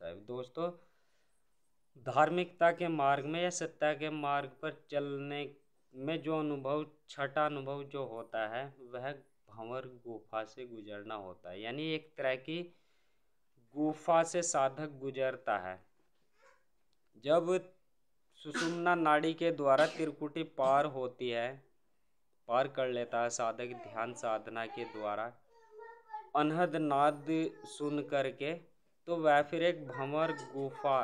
साहिब दोस्तों धार्मिकता के मार्ग में या सत्ता के मार्ग पर चलने में जो अनुभव छठा अनुभव जो होता है वह भंवर गुफा से गुजरना होता है यानी एक तरह की गुफा से साधक गुजरता है जब सुषुम्ना नाड़ी के द्वारा त्रिकुटी पार होती है पार कर लेता है साधक ध्यान साधना के द्वारा अनहद नाद सुन करके तो वह फिर एक भंवर गुफा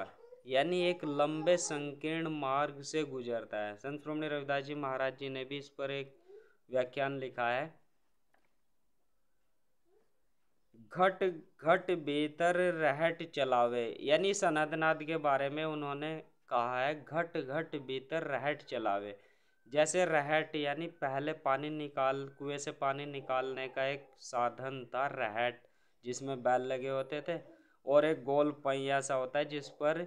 यानी एक लंबे संकीर्ण मार्ग से गुजरता है संत श्रोमणी रविदास जी महाराज जी ने भी इस पर एक व्याख्यान लिखा है घट घट बेतर रहट चलावे यानी सनातनाथ के बारे में उन्होंने कहा है घट घट भीतर रहट चलावे जैसे रहट यानी पहले पानी निकाल कुएं से पानी निकालने का एक साधन था रहट जिसमें बैल लगे होते थे और एक गोल पहिया सा होता है जिस पर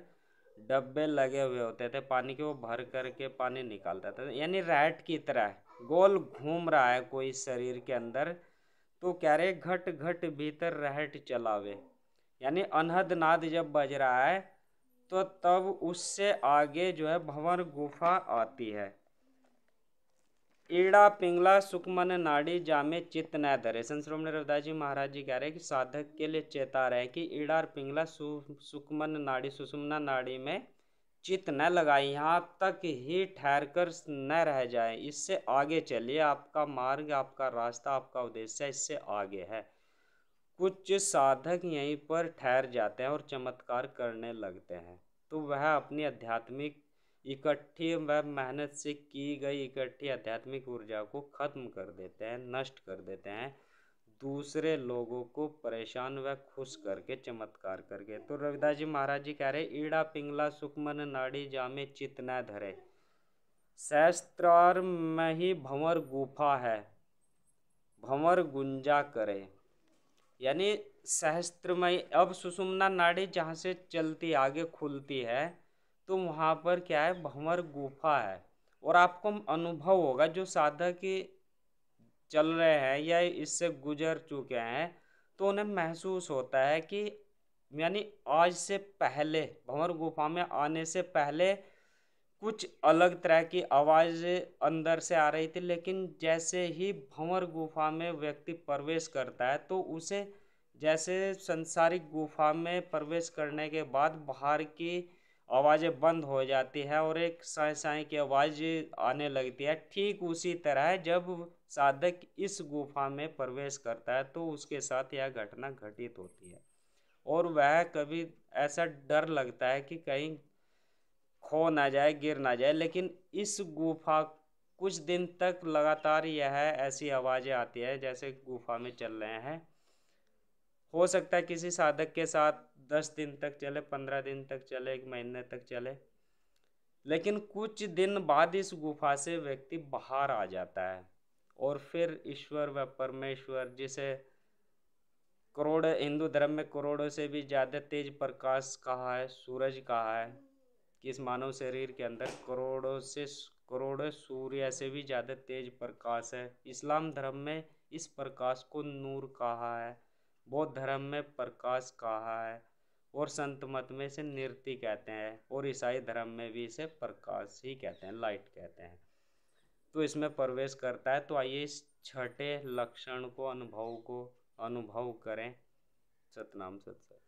डब्बे लगे हुए होते थे पानी के वो भर करके पानी निकालता था यानी रैट की तरह गोल घूम रहा है कोई शरीर के अंदर तो कह रहे घट घट भीतर रैट चलावे यानी अनहद नाद जब बज रहा है तो तब उससे आगे जो है भंवर गुफा आती है ईड़ा पिंगला सुकमन नाड़ी जामे चित्त न धरे संत श्रोमणी रविदास जी महाराज जी कह रहे हैं कि साधक के लिए चेता रहे कि ईड़ा और पिंगला सु सुकमन नाड़ी सुषुमना नाड़ी में चित्त न लगाए यहाँ तक ही ठहर कर न रह जाए इससे आगे चलिए आपका मार्ग आपका रास्ता आपका उद्देश्य इससे आगे है कुछ साधक यहीं पर ठहर जाते हैं और चमत्कार करने लगते हैं तो वह अपनी आध्यात्मिक इकट्ठी मेहनत से की गई इकट्ठी आध्यात्मिक ऊर्जा को खत्म कर देते हैं नष्ट कर देते हैं दूसरे लोगों को परेशान व खुश करके चमत्कार करके तो रविदास जी महाराज जी कह रहे ईड़ा पिंगला सुखमन नाड़ी जामे चित न धरे सहस्त्रार में ही भंवर गुफा है भंवर गुंजा करे यानी सहस्त्रमय अब सुषुम्ना नाड़ी जहाँ से चलती आगे खुलती है तो वहाँ पर क्या है भंवर गुफा है और आपको अनुभव होगा जो साधक चल रहे हैं या इससे गुजर चुके हैं तो उन्हें महसूस होता है कि यानी आज से पहले भंवर गुफा में आने से पहले कुछ अलग तरह की आवाज़ अंदर से आ रही थी लेकिन जैसे ही भंवर गुफा में व्यक्ति प्रवेश करता है तो उसे जैसे संसारिक गुफा में प्रवेश करने के बाद बाहर की आवाज़ें बंद हो जाती है और एक साए साए की आवाज़ आने लगती है ठीक उसी तरह जब साधक इस गुफा में प्रवेश करता है तो उसके साथ यह घटना घटित होती है और वह कभी ऐसा डर लगता है कि कहीं खो ना जाए गिर ना जाए लेकिन इस गुफा कुछ दिन तक लगातार यह ऐसी आवाज़ें आती है जैसे गुफा में चल रहे हैं हो सकता है किसी साधक के साथ दस दिन तक चले पंद्रह दिन तक चले एक महीने तक चले लेकिन कुछ दिन बाद इस गुफा से व्यक्ति बाहर आ जाता है और फिर ईश्वर व परमेश्वर जिसे करोड़ हिंदू धर्म में करोड़ों से भी ज़्यादा तेज प्रकाश कहा है सूरज कहा है कि इस मानव शरीर के अंदर करोड़ों से करोड़ों सूर्य से भी ज़्यादा तेज प्रकाश है इस्लाम धर्म में इस प्रकाश को नूर कहा है बौद्ध धर्म में प्रकाश कहा है और संत मत में इसे नृत्य कहते हैं और ईसाई धर्म में भी इसे प्रकाश ही कहते हैं लाइट कहते हैं तो इसमें प्रवेश करता है तो आइए इस छठे लक्षण को अनुभव को अनुभव करें सतनाम सत्य